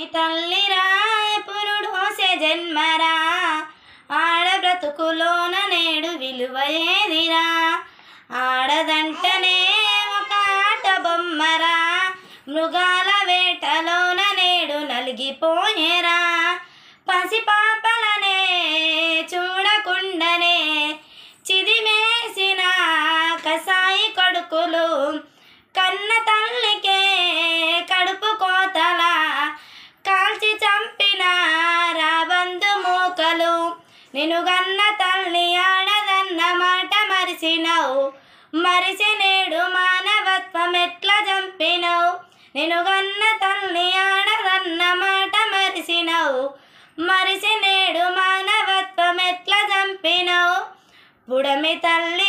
మీ తల్లిరా హోసే జన్మరా ఆడ బ్రతుకులోన నేడు విలువయేదిరా ఆడదంటనే ఒక ఆట బొమ్మరా మృగాల వేటలోన నేడు నలిగిపోయేరా పసిపాపలనే చూడకుండనే చిదిమేసిన కసాయి కొడుకులు కన్న నేను గన్న తల్లి ఆడదన్న మాట మరిచినవు మరిచి నేడు మానవత్వం ఎట్లా చంపినవు నేను గన్న తల్లి ఆడదన్న మాట మరిచినవు మరిచి నేడు మానవత్వం ఎట్లా చంపినవు బుడమి తల్లి